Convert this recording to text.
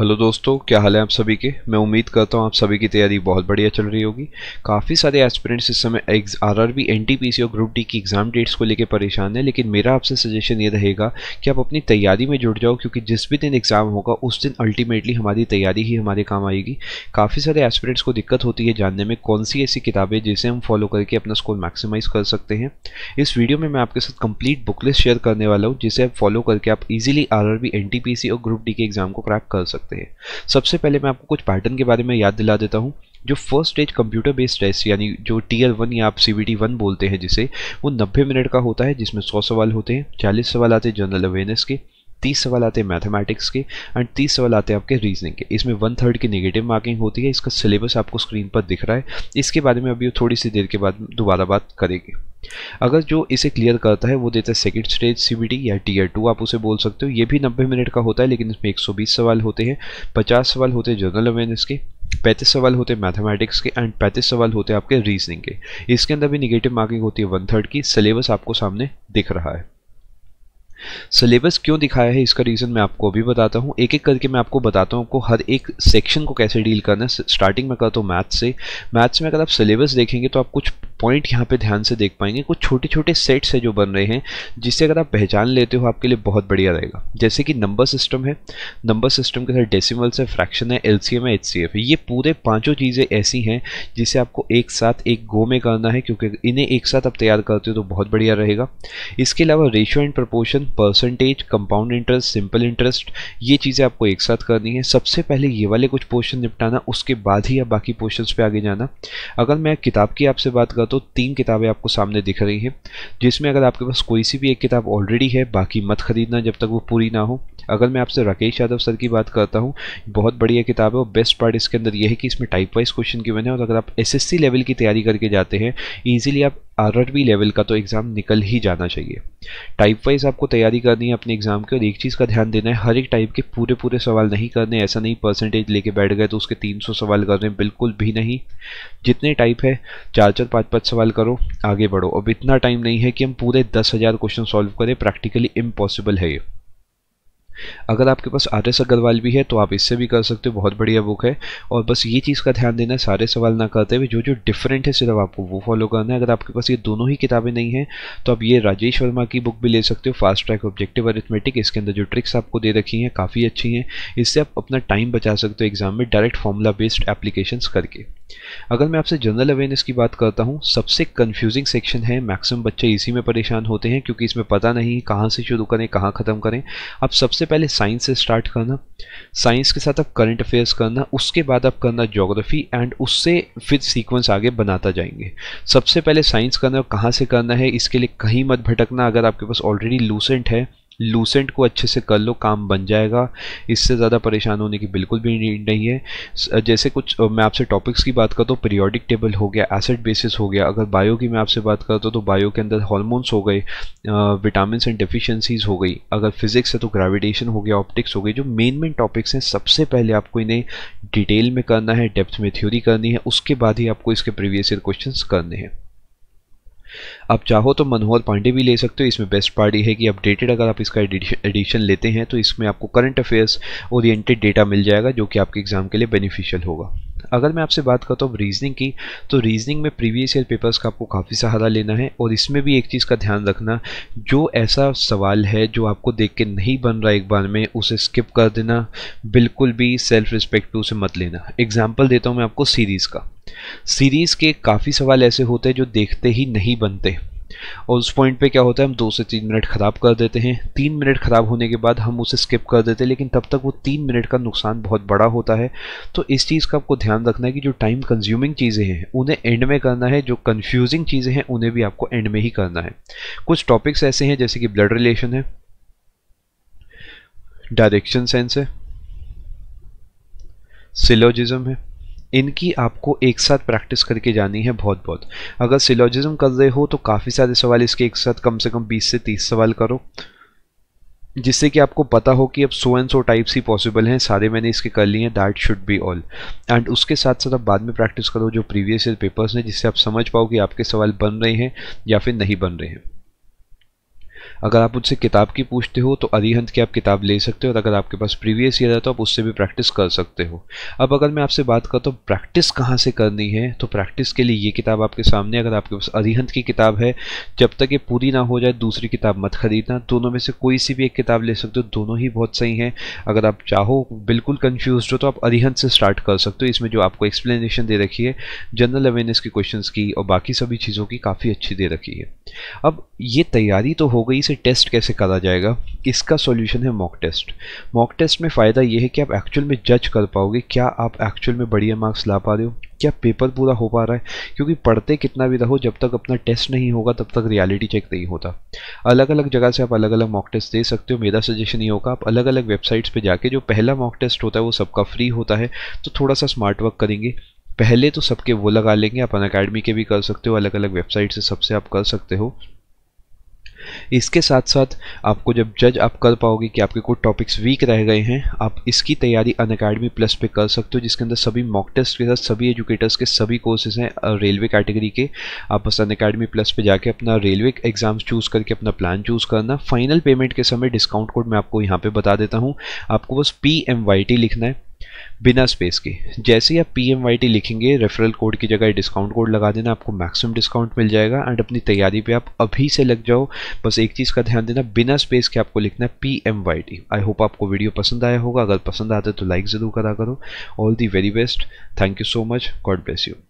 hello दोस्तों क्या हाल है आप सभी के मैं उम्मीद करता हूँ आप सभी की तैयारी बहुत बढ़िया चल रही होगी काफ़ी सारे एस्पिरेंट्स इस समय R R B N T P C और ग्रुप डी की एग्ज़ाम डेट्स को लेकर परेशान है लेकिन मेरा आपसे सजेशन ये रहेगा कि आप अपनी तैयारी में जुड़ जाओ क्योंकि जिस भी दिन एग्ज़ाम होगा उस दिन अल्टीमेटली हमारी तैयारी ही हमारे काम आएगी काफ़ी सारे एस्पिरेंट्स को दिक्कत होती है जानने में कौन सी ऐसी किताबें जिसे हम फॉलो करके अपना स्कोर मैक्सिमाइज कर सकते हैं इस वीडियो में मैं आपके साथ कंप्लीट बुकलिस्ट शेयर करने वाला हूँ जिसे आप फॉलो करके आप easily R R B N T P C और ग्रुप डी के एग्ज़ाम को क्रैक कर सकते सकते हैं सबसे पहले मैं आपको कुछ पैटर्न के बारे में याद दिला देता हूँ जो first stage computer based test यानी जो टीयर वन या आप सी बी टी वन बोलते हैं जिसे वो नब्बे मिनट का होता है जिसमें सौ सवाल होते हैं चालीस सवाल आते हैं जनरल अवेयरनेस के तीस सवाल आते हैं मैथमेटिक्स के एंड तीस सवाल आते हैं आपके रीजनिंग के इसमें वन थर्ड की नेगेटिव मार्किंग होती है इसका सिलेबस आपको स्क्रीन पर दिख रहा है इसके बारे में अभी थोड़ी सी देर के बाद दोबारा बात करेंगे अगर जो इसे क्लियर करता है वो देता है सेकेंड स्टेज सी या टीयर टू आप उसे बोल सकते हो ये भी नब्बे मिनट का होता है लेकिन इसमें एक सवाल होते हैं पचास सवाल होते हैं जनरल अवेयरनेस के पैंतीस सवाल होते हैं मैथमेटिक्स के एंड पैंतीस सवाल होते हैं आपके रीजनिंग के इसके अंदर भी निगेटिव मार्किंग होती है वन थर्ड की सिलेबस आपको सामने दिख रहा है सिलेबस क्यों दिखाया है इसका रीज़न मैं आपको अभी बताता हूँ एक एक करके मैं आपको बताता हूँ आपको हर एक सेक्शन को कैसे डील करना है स्टार्टिंग में करता हूँ मैथ्स से मैथ्स में अगर आप सिलेबस देखेंगे तो आप कुछ पॉइंट यहाँ पे ध्यान से देख पाएंगे कुछ छोटे छोटे सेट्स है जो बन रहे हैं जिसे अगर आप पहचान लेते हो आपके लिए बहुत बढ़िया रहेगा जैसे कि नंबर सिस्टम है नंबर सिस्टम के साथ डेसिमल्स है फ्रैक्शन है एल सी एम है एच सी है ये पूरे पाँचों चीज़ें ऐसी हैं जिसे आपको एक साथ एक गो में करना है क्योंकि इन्हें एक साथ आप तैयार करते हो तो बहुत बढ़िया रहेगा इसके अलावा ratio and proportion percentage compound interest simple interest ये चीज़ें आपको एक साथ करनी है सबसे पहले ये वाले कुछ पोर्शन निपटाना उसके बाद ही आप बाकी पोर्शन पर आगे जाना अगर मैं किताब की आपसे बात करता तो तीन किताबें आपको सामने दिख रही हैं जिसमें अगर आपके पास कोई सी भी एक किताब ऑलरेडी है बाकी मत खरीदना जब तक वो पूरी ना हो अगर मैं आपसे राकेश यादव सर की बात करता हूँ बहुत बढ़िया किताब है और बेस्ट पार्ट इसके अंदर यह है कि इसमें टाइप वाइज क्वेश्चन की है और अगर आप सी लेवल की तैयारी करके जाते हैं ईजिली आप बी लेवल का तो एग्ज़ाम निकल ही जाना चाहिए टाइप वाइज आपको तैयारी करनी है अपने एग्ज़ाम की और एक चीज़ का ध्यान देना है हर एक टाइप के पूरे पूरे सवाल नहीं करने ऐसा नहीं परसेंटेज लेके बैठ गए तो उसके 300 सवाल करने बिल्कुल भी नहीं जितने टाइप है चार चार पाँच पाँच सवाल करो आगे बढ़ो अब इतना टाइम नहीं है कि हम पूरे दस हज़ार क्वेश्चन सॉल्व करें प्रैक्टिकली इम्पॉसिबल है ये अगर आपके पास आर एस अग्रवाल भी है तो आप इससे भी कर सकते हो बहुत बढ़िया बुक है और बस ये चीज़ का ध्यान देना सारे सवाल ना करते हुए जो जो डिफरेंट है सिर्फ आपको वो फॉलो करना है अगर आपके पास ये दोनों ही किताबें नहीं हैं तो आप ये राजेश वर्मा की बुक भी ले सकते हो फास्ट ट्रैक ऑब्जेक्टिव अरिथमेटिक इसके अंदर जो ट्रिक्स आपको दे रखी हैं काफ़ी अच्छी हैं इससे आप अपना टाइम बचा सकते हो एग्जाम में डायरेक्ट फॉर्मूला बेस्ड एप्लीकेशन करके अगर मैं आपसे जनरल अवेयरनेस की बात करता हूँ सबसे कंफ्यूजिंग सेक्शन है मैक्सिमम बच्चे इसी में परेशान होते हैं क्योंकि इसमें पता नहीं कहाँ से शुरू करें कहाँ ख़त्म करें आप सबसे पहले साइंस से स्टार्ट करना साइंस के साथ आप करंट अफेयर्स करना उसके बाद आप करना जोग्राफी एंड उससे फिर सीक्वेंस आगे बनाता जाएंगे सबसे पहले साइंस करना कहाँ से करना है इसके लिए कहीं मत भटकना अगर आपके पास ऑलरेडी लूसेंट है लूसेंट को अच्छे से कर लो काम बन जाएगा इससे ज़्यादा परेशान होने की बिल्कुल भी नीड नहीं है जैसे कुछ मैं आपसे टॉपिक्स की बात करता हूँ पीरियोडिक टेबल हो गया एसिड बेसिस हो गया अगर बायो की मैं आपसे बात करता हूँ तो बायो के अंदर हॉर्मोन्स हो गए विटामिन एंड डिफिशेंसीज हो गई अगर फिजिक्स है तो ग्रेविटेशन हो गया ऑप्टिक्स हो गई जो मेन मेन टॉपिक्स हैं सबसे पहले आपको इन्हें डिटेल में करना है डेप्थ में थ्योरी करनी है उसके बाद ही आपको इसके प्रीवियस ईयर क्वेश्चन करने हैं आप चाहो तो मनोहर पांडे भी ले सकते हो इसमें बेस्ट पार्ट यह है कि अपडेटेड अगर आप इसका एडिशन लेते हैं तो इसमें आपको करंट अफेयर्स ओरिएंटेड डेटा मिल जाएगा जो कि आपके एग्जाम के लिए बेनिफिशियल होगा अगर मैं आपसे बात करता हूँ रीजनिंग की तो रीजनिंग में प्रीवियस ईयर पेपर्स का आपको काफ़ी सहारा लेना है और इसमें भी एक चीज़ का ध्यान रखना जो ऐसा सवाल है जो आपको देख के नहीं बन रहा एक बार में उसे स्किप कर देना बिल्कुल भी सेल्फ रिस्पेक्ट टू उसे मत लेना एग्जाम्पल देता हूँ मैं आपको सीरीज़ का सीरीज़ के काफ़ी सवाल ऐसे होते हैं जो देखते ही नहीं बनते और उस पॉइंट पे क्या होता है हम दो से तीन मिनट ख़राब कर देते हैं तीन मिनट ख़राब होने के बाद हम उसे स्किप कर देते हैं लेकिन तब तक वो तीन मिनट का नुकसान बहुत बड़ा होता है तो इस चीज़ का आपको ध्यान रखना है कि जो टाइम कंज्यूमिंग चीज़ें हैं उन्हें एंड में करना है जो कन्फ्यूजिंग चीज़ें हैं उन्हें भी आपको एंड में ही करना है कुछ टॉपिक्स ऐसे हैं जैसे कि ब्लड रिलेशन है डायरेक्शन सेंस है सिलोजिज्म है इनकी आपको एक साथ प्रैक्टिस करके जानी है बहुत बहुत अगर सिलोजिज्म कर रहे हो तो काफ़ी सारे सवाल इसके एक साथ कम से कम 20 से 30 सवाल करो जिससे कि आपको पता हो कि अब सो एंड सो टाइप्स ही पॉसिबल हैं सारे मैंने इसके कर लिए हैं that should be all and उसके साथ साथ आप बाद में प्रैक्टिस करो जो प्रीवियस ईयर पेपर्स हैं जिससे आप समझ पाओ कि आपके सवाल बन रहे हैं या फिर नहीं बन रहे हैं अगर आप उनसे किताब की पूछते हो तो अरिहंत की आप किताब ले सकते हो और अगर आपके पास प्रीवियस ईयर है तो आप उससे भी प्रैक्टिस कर सकते हो अब अगर मैं आपसे बात करता हूँ प्रैक्टिस कहाँ से करनी है तो प्रैक्टिस के लिए ये किताब आपके सामने अगर आपके पास अरिहंत की किताब है जब तक ये पूरी ना हो जाए दूसरी किताब मत खरीदना दोनों में से कोई सी भी एक किताब ले सकते हो दोनों ही बहुत सही हैं अगर आप चाहो बिल्कुल कन्फ्यूज हो तो आप अरिहंत से स्टार्ट कर सकते हो इसमें जो आपको एक्सप्लेनेशन दे रखी है जनरल अवेयरनेस की क्वेश्चन की और बाकी सभी चीज़ों की काफ़ी अच्छी दे रखी है अब ये तैयारी तो हो गई इसे टेस्ट कैसे करा जाएगा इसका सॉल्यूशन है मॉक टेस्ट मॉक टेस्ट में फ़ायदा यह है कि आप एक्चुअल में जज कर पाओगे क्या आप एक्चुअल में बढ़िया मार्क्स ला पा रहे हो क्या पेपर पूरा हो पा रहा है क्योंकि पढ़ते कितना भी रहो जब तक अपना टेस्ट नहीं होगा तब तक रियलिटी चेक नहीं होता अलग अलग जगह से आप अलग अलग मॉक टेस्ट दे सकते हो मेरा सजेशन ये होगा आप अलग अलग वेबसाइट्स पर जाके जो पहला मॉक टेस्ट होता है वो सबका फ्री होता है तो थोड़ा सा स्मार्ट वर्क करेंगे पहले तो सबके वो लगा लेंगे आप अन अकेडमी के भी कर सकते हो अलग अलग वेबसाइट से सबसे आप कर सकते हो इसके साथ साथ आपको जब जज आप कर पाओगे कि आपके कुछ टॉपिक्स वीक रह गए हैं आप इसकी तैयारी अन अकेडमी प्लस पे कर सकते हो जिसके अंदर सभी मॉक टेस्ट के साथ सभी एजुकेटर्स के सभी कोर्सेज हैं रेलवे कैटेगरी के आप बस अन अकेडमी प्लस पे जाके अपना रेलवे एग्जाम्स चूज़ करके अपना प्लान चूज़ करना फाइनल पेमेंट के समय डिस्काउंट कोड मैं आपको यहाँ पर बता देता हूँ आपको बस पी लिखना है बिना स्पेस के जैसे ही आप पी एम वाई टी लिखेंगे रेफरल कोड की जगह डिस्काउंट कोड लगा देना आपको मैक्सिमम डिस्काउंट मिल जाएगा एंड अपनी तैयारी पे आप अभी से लग जाओ बस एक चीज़ का ध्यान देना बिना स्पेस के आपको लिखना है P M Y T I hope आपको वीडियो पसंद आया होगा अगर पसंद आता है तो लाइक ज़रूर करा करो all the very best thank you so much God bless you